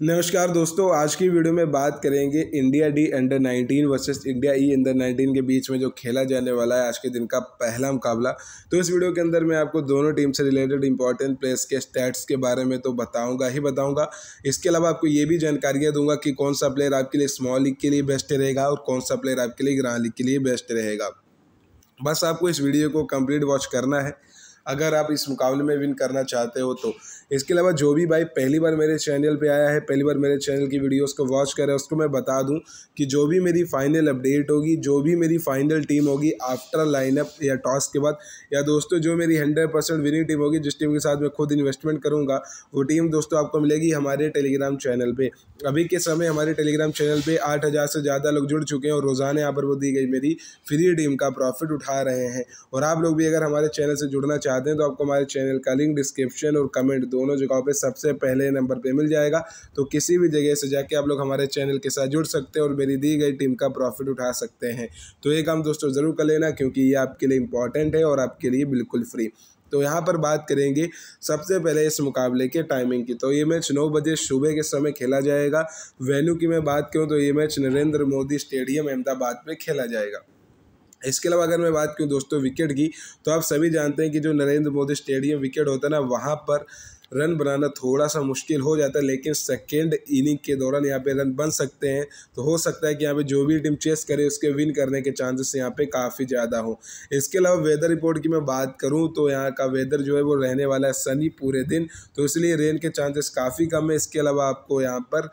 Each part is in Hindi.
नमस्कार दोस्तों आज की वीडियो में बात करेंगे India D under 19 versus India E under 19 के बीच में जो खेला जाने वाला है आज के दिन का पहला मुकाबला तो इस वीडियो के अंदर मैं आपको दोनों टीम से रिलेटेड इंपॉर्टेंट प्लेयर्स के स्टैट्स के बारे में तो बताऊंगा ही बताऊंगा इसके अलावा आपको ये भी जानकारियाँ दूंगा कि कौन सा प्लेयर आपके लिए स्मॉल लीग के लिए बेस्ट रहेगा और कौन सा प्लेयर आपके लिए ग्रांड लीग के लिए बेस्ट रहेगा बस आपको इस वीडियो को कम्प्लीट वॉच करना है अगर आप इस मुकाबले में विन करना चाहते हो तो इसके अलावा जो भी भाई पहली बार मेरे चैनल पे आया है पहली बार मेरे चैनल की वीडियोस को वॉच कर रहा है उसको मैं बता दूं कि जो भी मेरी फाइनल अपडेट होगी जो भी मेरी फाइनल टीम होगी आफ्टर लाइनअप या टॉस के बाद या दोस्तों जो मेरी हंड्रेड परसेंट विनिंग टीम होगी जिस टीम के साथ मैं खुद इन्वेस्टमेंट करूँगा वो टीम दोस्तों आपको मिलेगी हमारे टेलीग्राम चैनल पर अभी के समय हमारे टेलीग्राम चैनल पर आठ से ज़्यादा लोग जुड़ चुके हैं और रोज़ाना यहाँ पर वो दी गई मेरी फ्री टीम का प्रॉफिट उठा रहे हैं और आप लोग भी अगर हमारे चैनल से जुड़ना चाहते हैं तो आपको हमारे चैनल का लिंक डिस्क्रिप्शन और कमेंट दो दोनों जगहों पे सबसे पहले नंबर पे मिल जाएगा तो किसी भी जगह से जाके आप लोग हमारे चैनल के साथ जुड़ सकते हैं और मेरी दी गई टीम का प्रॉफिट उठा सकते हैं तो ये काम दोस्तों ज़रूर कर लेना क्योंकि ये आपके लिए इंपॉर्टेंट है और आपके लिए बिल्कुल फ्री तो यहाँ पर बात करेंगे सबसे पहले इस मुकाबले के टाइमिंग की तो ये मैच 9 बजे सुबह के समय खेला जाएगा वेन्यू की मैं बात करूँ तो ये मैच नरेंद्र मोदी स्टेडियम अहमदाबाद में खेला जाएगा इसके अलावा अगर मैं बात करूँ दोस्तों विकेट की तो आप सभी जानते हैं कि जो नरेंद्र मोदी स्टेडियम विकेट होता है ना वहाँ पर रन बनाना थोड़ा सा मुश्किल हो जाता है लेकिन सेकेंड इनिंग के दौरान यहाँ पे रन बन सकते हैं तो हो सकता है कि यहाँ पे जो भी टीम चेस करे उसके विन करने के चांसेस यहाँ पे काफ़ी ज़्यादा हो इसके अलावा वेदर रिपोर्ट की मैं बात करूँ तो यहाँ का वेदर जो है वो रहने वाला है सनी पूरे दिन तो इसलिए रेन के चांसेस काफ़ी कम है इसके अलावा आपको यहाँ पर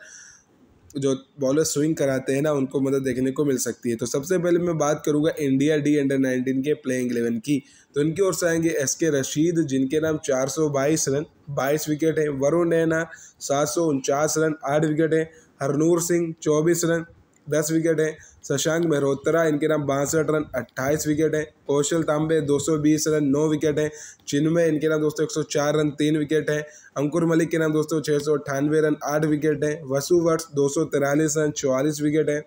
जो बॉलर स्विंग कराते हैं ना उनको मदद मतलब देखने को मिल सकती है तो सबसे पहले मैं बात करूंगा इंडिया डी अंडर नाइनटीन के प्लेइंग एलेवन की तो इनकी ओर से आएंगे एस के रशीद जिनके नाम 422 रन 22 विकेट हैं वरुण नैना सात रन आठ विकेट हैं हरनूर सिंह चौबीस रन दस विकेट हैं शशांक मेहरोत्रा इनके नाम बासठ रन अट्ठाईस विकेट हैं कौशल तांबे 220 रन नौ विकेट हैं चिन्मय इनके नाम दोस्तों 104 रन तीन विकेट हैं अंकुर मलिक के नाम दोस्तों छः रन आठ विकेट हैं वसु वर्ष दो रन चौवालीस विकेट हैं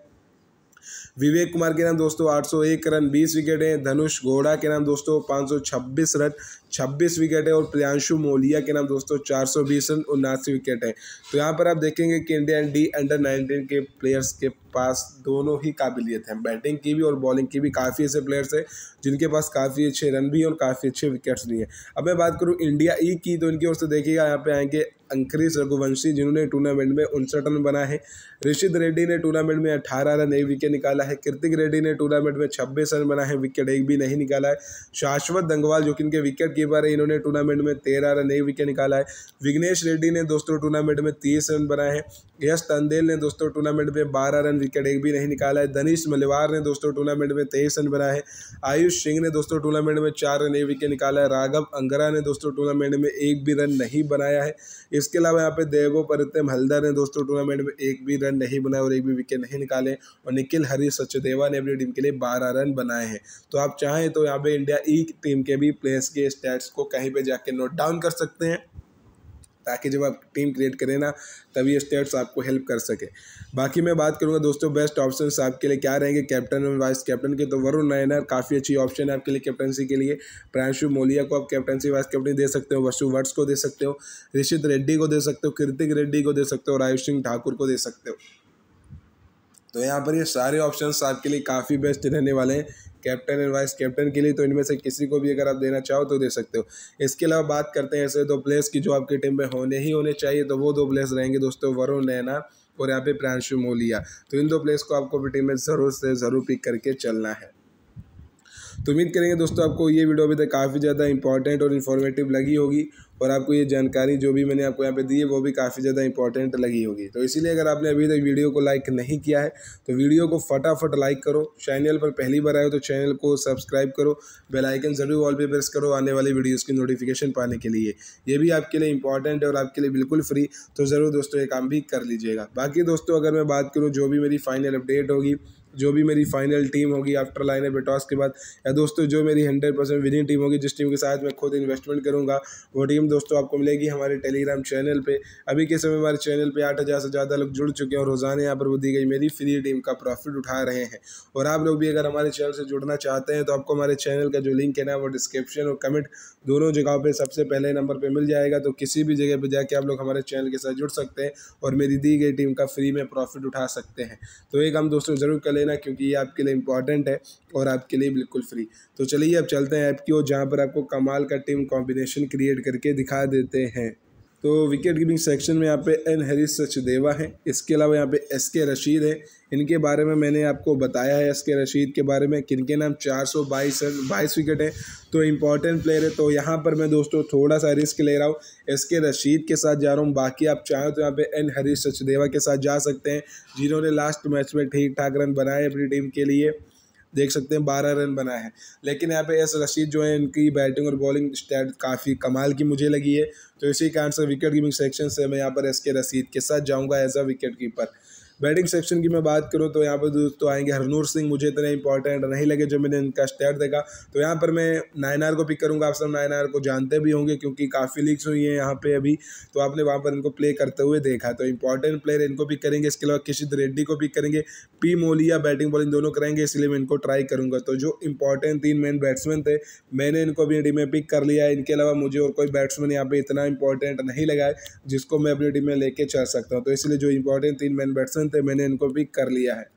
विवेक कुमार के नाम दोस्तों 801 रन 20 विकेट हैं धनुष घोड़ा के नाम दोस्तों 526 रन 26 विकेट है और प्रियांशु मोलिया के नाम दोस्तों 420 रन उन्नासी विकेट है तो यहाँ पर आप देखेंगे कि इंडिया डी अंडर 19 के प्लेयर्स के पास दोनों ही काबिलियत है बैटिंग की भी और बॉलिंग की भी काफ़ी ऐसे प्लेयर्स हैं जिनके पास काफ़ी अच्छे रन भी हैं और काफ़ी अच्छे विकेट्स भी हैं अब मैं बात करूँ इंडिया ई की तो इनकी ओर से देखिएगा यहाँ पे आएंगे अंकरीश रघुवंशी जिन्होंने टूर्नामेंट में उनसठ रन बनाए हैं ऋषिद रेड्डी ने टूर्नामेंट में अठारह रन एक विकेट निकाला है कृतिक रेड्डी ने टूर्नामेंट में छब्बीस रन बनाए हैं विकेट एक भी नहीं निकाला है शाश्वत दंगवाल जो कि इनके विकेट कीपर है इन्होंने टूर्नामेंट में तेरह रन एक विकेट निकाला है विघ्नेश रेड्डी ने दोस्तों टूर्नामेंट में तीस रन बनाए हैं यश तंदेल ने दोस्तों टूर्नामेंट में बारह रन विकेट एक भी नहीं निकाला है धनीश मलिवार ने दोस्तों टूर्नामेंट में तेईस रन बनाए हैं आयुष सिंह ने दोस्तों टूर्नामेंट में चार रन एक विकेट निकाला है राघव अंगरा ने दोस्तों टूर्नामेंट में एक भी रन नहीं बनाया है इसके अलावा यहाँ पे देवो परितम हल्दर ने दोस्तों टूर्नामेंट में एक भी रन नहीं बनाया और एक भी विकेट नहीं निकाले और निखिल हरी सचदेवा ने अपनी टीम के लिए बारह रन बनाए हैं तो आप चाहें तो यहाँ पे इंडिया ई टीम के भी प्लेयर्स के स्टैट्स को कहीं पर जाके नोट डाउन कर सकते हैं ताकि जब आप टीम क्रिएट करें ना तभी ये स्टेप्स आपको हेल्प कर सके बाकी मैं बात करूंगा दोस्तों बेस्ट ऑप्शन आपके लिए क्या रहेंगे कैप्टन और वाइस कैप्टन के तो वरुण नयनर काफ़ी अच्छी ऑप्शन है आपके लिए कैप्टनसी के लिए प्रांशु मोलिया को आप कैप्टनसी वाइस कैप्टन दे सकते हो वसु वर्ड्स को दे सकते हो ऋषित रेड्डी को दे सकते हो कृतिक रेड्डी को दे सकते हो रायु सिंह ठाकुर को दे सकते हो तो यहाँ पर ये सारे ऑप्शंस आपके लिए काफ़ी बेस्ट रहने वाले हैं कैप्टन एंड वाइस कैप्टन के लिए तो इनमें से किसी को भी अगर आप देना चाहो तो दे सकते हो इसके अलावा बात करते हैं ऐसे दो प्लेयर्स की जो आपकी टीम में होने ही होने चाहिए तो वो दो प्लेयर्स रहेंगे दोस्तों वरुण नैना और यहाँ पे प्रांशु मोलिया तो इन दो प्लेयर्स को आपको अपनी टीम में ज़रूर से ज़रूर पिक करके चलना है तो उम्मीद करेंगे दोस्तों आपको ये वीडियो अभी तक काफ़ी ज़्यादा इंपॉर्टेंट और इन्फॉर्मेटिव लगी होगी और आपको ये जानकारी जो भी मैंने आपको यहाँ पे दी है वो भी काफ़ी ज़्यादा इंपॉर्टेंट लगी होगी तो इसीलिए अगर आपने अभी तक वीडियो को लाइक नहीं किया है तो वीडियो को फटाफट लाइक करो चैनल पर पहली बार आए हो तो चैनल को सब्सक्राइब करो बेलाइकन ज़रूर ऑल पर प्रेस करो आने वाली वीडियोज़ की नोटिफिकेशन पाने के लिए ये भी आपके लिए इंपॉर्टेंट है और आपके लिए बिल्कुल फ्री तो ज़रूर दोस्तों ये काम भी कर लीजिएगा बाकी दोस्तों अगर मैं बात करूँ जो भी मेरी फाइनल अपडेट होगी जो भी मेरी फाइनल टीम होगी आफ्टर लाइन अप टॉस के बाद या दोस्तों जो मेरी हंड्रेड परसेंट विनिंग टीम होगी जिस टीम के साथ मैं खुद इन्वेस्टमेंट करूँगा वो टीम दोस्तों आपको मिलेगी हमारे टेलीग्राम चैनल पर अभी के समय हमारे चैनल पर आठ हज़ार से ज़्यादा लोग जुड़ चुके हैं और रोज़ाना यहाँ पर वो दी गई मेरी फ्री टीम का प्रॉफिट उठा रहे हैं और आप लोग भी अगर हमारे चैनल से जुड़ना चाहते हैं तो आपको हमारे चैनल का जो लिंक है ना वो डिस्क्रिप्शन और कमेंट दोनों जगहों पर सबसे पहले नंबर पर मिल जाएगा तो किसी भी जगह पर जाके आप लोग हमारे चैनल के साथ जुड़ सकते हैं और मेरी दी गई टीम का फ्री में प्रॉफिट उठा सकते हैं तो एक हम दोस्तों ज़रूर कर लेना क्योंकि ये आपके लिए इंपॉर्टेंट है और आपके लिए बिल्कुल फ्री तो चलिए अब चलते हैं ऐप की ओर जहाँ पर आपको कमाल का टीम कॉम्बिनेशन क्रिएट करके दिखा देते हैं तो विकेट कीपिंग सेक्शन में यहाँ पे एन हरीश सचदेवा हैं इसके अलावा यहाँ पे एस के रशीद हैं इनके बारे में मैंने आपको बताया है एस के रशीद के बारे में किन के नाम चार सौ बाईस रन बाईस विकेट हैं तो इम्पॉर्टेंट प्लेयर है तो यहाँ पर मैं दोस्तों थोड़ा सा रिस्क ले रहा हूँ एस के रशीद के साथ जा रहा हूँ बाकी आप चाहें तो यहाँ पे एन हरीश सचदेवा के साथ जा सकते हैं जिन्होंने लास्ट मैच में ठीक ठाक रन बनाए अपनी टीम के लिए देख सकते हैं बारह रन बनाए हैं लेकिन यहाँ पे एस रशीद जो है इनकी बैटिंग और बॉलिंग स्टैट काफ़ी कमाल की मुझे लगी है तो इसी कारण से विकेट कीपिंग सेक्शन से मैं यहाँ पर एस के रशीद के साथ जाऊँगा as a wicket keeper batting section की मैं बात करूँ तो यहाँ पर दोस्तों आएंगे हरनूर सिंह मुझे इतने इंपॉर्टेंट नहीं लगे जब मैंने इनका स्टेट देखा तो यहाँ पर मैं नायनार को पिक करूँगा आप सब नायनार को जानते भी होंगे क्योंकि काफ़ी लीग्स हुई हैं यहाँ पर अभी तो आपने वहाँ पर इनको प्ले करते हुए देखा तो इंपॉर्टेंट प्लेयर इनको पिक करेंगे इसके अलावा किशित रेड्डी को पिक करेंगे पी मोलिया बैटिंग बॉलिंग दोनों करेंगे इसलिए मैं इनको ट्राई करूँगा तो जो इंपॉर्टेंट तीन मेन बैट्समैन थे मैंने इनको अपनी टीम में पिक कर लिया इनके अलावा मुझे और कोई बैट्समैन यहाँ पर इतना इंपॉर्टेंट नहीं लगा है जिसको मैं अपनी टीम में लेके चल सकता हूँ तो इसलिए जो इंपॉर्टेंट तीन मेन बैट्समैन चलते मैंने इनको पिक कर लिया है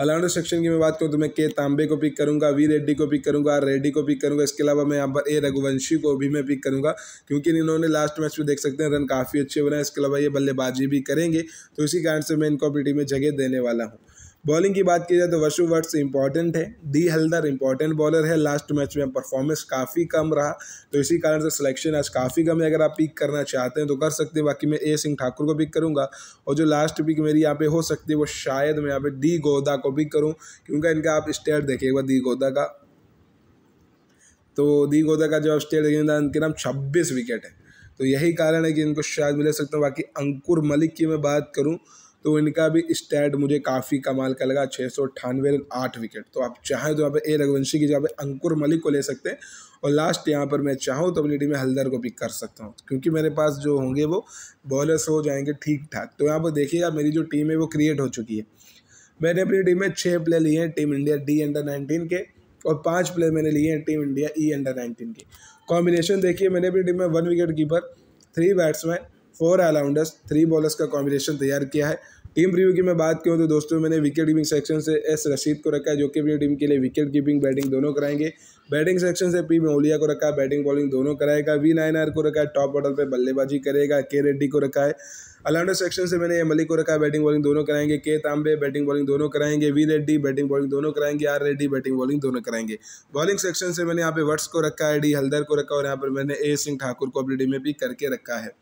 ऑलराउंडर सेक्शन की मैं बात करूँ तो मैं के तांबे को पिक करूंगा वी रेड्डी को पिक करूंगा आर रेड्डी को पिक करूंगा इसके अलावा मैं यहाँ पर ए रघुवंशी को भी मैं पिक करूंगा क्योंकि इन्होंने लास्ट मैच में देख सकते हैं रन काफ़ी अच्छे बनाए इसके अलावा ये बल्लेबाजी भी करेंगे तो इसी कारण से मैं इनको अपनी टीम में जगह देने वाला हूँ बॉलिंग की बात की जाए तो वशु वट्स इंपॉर्टेंट है डी हल्दर इंपॉर्टेंट बॉलर है लास्ट मैच में परफॉर्मेंस काफ़ी कम रहा तो इसी कारण से सिलेक्शन आज काफ़ी कम है अगर आप पिक करना चाहते हैं तो कर सकते हैं बाकी मैं ए सिंह ठाकुर को पिक करूंगा और जो लास्ट पिक मेरी यहाँ पे हो सकती है वो शायद मैं यहाँ पे डी गोदा को पिक करूँ क्योंकि इनका आप स्टेट देखिएगा डी गोदा का तो डी गोदा का जो आप स्टेट देखेंगे इनके नाम छब्बीस विकेट है तो यही कारण है कि इनको शायद मिल सकता हूँ बाकी अंकुर मलिक की मैं बात करूँ तो इनका भी स्टैट मुझे काफ़ी कमाल का लगा छः सौ अठानवे रन आठ विकेट तो आप चाहें तो यहाँ पे ए रघुवंशी की जगह पे अंकुर मलिक को ले सकते हैं और लास्ट यहाँ पर मैं चाहूँ तो अपनी टीम में हल्दर को पिक कर सकता हूँ क्योंकि मेरे पास जो होंगे वो बॉलर्स हो जाएंगे ठीक ठाक तो यहाँ पर देखिएगा मेरी जो टीम है वो क्रिएट हो चुकी है मैंने अपनी टीम में छः प्लेयर लिए हैं team India D under nineteen के और पांच प्लेयर मैंने लिए हैं team India E under nineteen के कॉम्बिनेशन देखिए मैंने अपनी टीम में one wicket keeper three batsman four allrounders three bowlers का कॉम्बिनेशन तैयार किया है टीम रिव्यू की मैं बात करूँ तो दोस्तों मैंने विकेट कीपिंग सेक्शन से एस रशीद को रखा है जो कि अपनी टीम के लिए विकेट कीपिंग बैटिंग दोनों कराएंगे बैटिंग सेक्शन से पी मोहलिया को रखा है बैटिंग बॉलिंग दोनों कराएगा वी नाइन आर को रखा है टॉप ऑर्डर पर बल्लेबाजी करेगा के रेड्डी को रखा है ऑलराउंडर सेक्शन से मैंने मलिक e को रखा है बैटिंग बॉलिंग दोनों कराएंगे के तांबे बैटिंग बॉलिंग दोनों कराएंगे वी रेड्डी बैटिंग बॉलिंग दोनों कराएंगे आर रेड्डी बैटिंग बॉलिंग दोनों कराएंगे बॉलिंग सेक्शन से मैंने यहाँ पे वर्ट्स को रखा है डी हल्दर को रखा और यहाँ पर मैंने ए सिंह ठाकुर को अपनी टीम में भी करके रखा है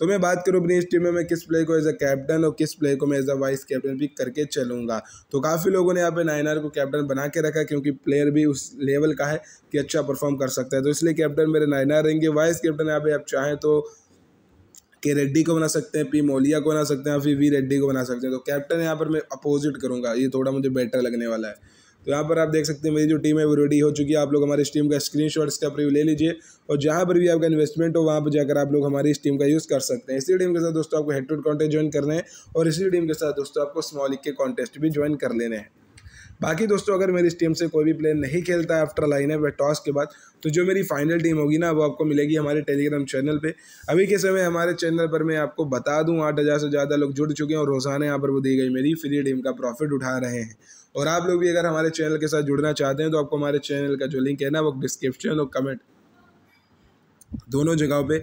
तो मैं बात करूँ अपनी इस टीम में मैं किस प्लेयर को एज अ कैप्टन और किस प्लेयर को मैं एज अ वाइस कैप्टन भी करके चलूँगा तो काफ़ी लोगों ने यहाँ पे नाइनर को कैप्टन बना के रखा क्योंकि प्लेयर भी उस लेवल का है कि अच्छा परफॉर्म कर सकता है तो इसलिए कैप्टन मेरे नाइनर रहेंगे वाइस कैप्टन यहाँ पे आप चाहें तो के रेड्डी को बना सकते हैं पी मोलिया को बना सकते हैं फिर वी रेड्डी को बना सकते हैं तो कैप्टन यहाँ पर मैं अपोजिट करूँगा ये थोड़ा मुझे बेटर लगने वाला है तो यहाँ पर आप देख सकते हैं मेरी जो टीम है वो रेडी हो चुकी है आप लोग इस टीम का स्क्रीन शॉट इसका प्रीव्यू ले लीजिए और जहाँ पर भी आपका इन्वेस्टमेंट हो वहाँ पर जाकर आप लोग हमारी इस टीम का यूज़ कर सकते हैं इसी टीम के साथ दोस्तों आपको हेड टू कॉन्टेस्ट ज्वाइन करना है और इसी टीम के साथ दोस्तों आपको स्मॉल लिख के कॉन्टेस्ट भी ज्वाइन कर लेने हैं बाकी दोस्तों अगर मेरी इस टीम से कोई भी प्लेयर नहीं खेलता है आफ्टर लाइन है टॉस के बाद तो जो मेरी फाइनल टीम होगी ना वो आपको मिलेगी हमारे टेलीग्राम चैनल पे अभी के समय हमारे चैनल पर मैं आपको बता दूं आठ हज़ार से ज़्यादा लोग जुड़ चुके हैं और रोज़ाना यहाँ पर वो दी गई मेरी फ्री टीम का प्रॉफिट उठा रहे हैं और आप लोग भी अगर हमारे चैनल के साथ जुड़ना चाहते हैं तो आपको हमारे चैनल का जो लिंक है ना वो डिस्क्रिप्शन और कमेंट दोनों जगहों पे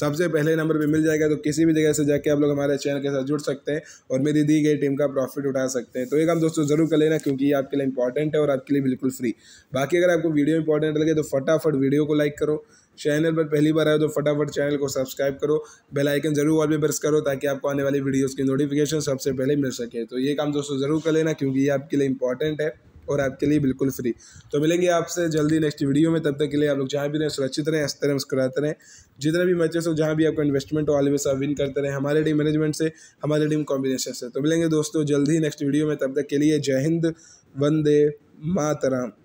सबसे पहले नंबर पे मिल जाएगा तो किसी भी जगह से जाके आप लोग हमारे चैनल के साथ जुड़ सकते हैं और मेरी दी गई टीम का प्रॉफिट उठा सकते हैं तो ये काम दोस्तों ज़रूर कर लेना क्योंकि ये आपके लिए इंपॉर्टेंट है और आपके लिए बिल्कुल फ्री बाकी अगर आपको वीडियो इंपॉर्टेंट लगे तो फटाफट वीडियो को लाइक करो चैनल पर पहली बार आए तो फटाफट चैनल को सब्सक्राइब करो बेल आइकन जरूर और पे प्रेस करो ताकि आपको आने वाली वीडियोज की नोटिफिकेशन सबसे पहले मिल सके तो ये काम दोस्तों ज़रूर कर लेना क्योंकि ये आपके लिए इंपॉर्टेंट है और आपके लिए बिल्कुल फ्री तो मिलेंगे आपसे जल्दी नेक्स्ट वीडियो में तब तक के लिए आप लोग जहाँ भी रहें सुरक्षित रहें हंसते रहें मुस्कुराते रहें जितने भी मैचेस हो जहाँ भी आपका इन्वेस्टमेंट हो ऑलवेज आप विन करते रहें हमारे टीम मैनेजमेंट से हमारे टीम कॉम्बिनेशन से तो मिलेंगे दोस्तों जल्दी नेक्स्ट वीडियो में तब तक के लिए जय हिंद वंदे मातराम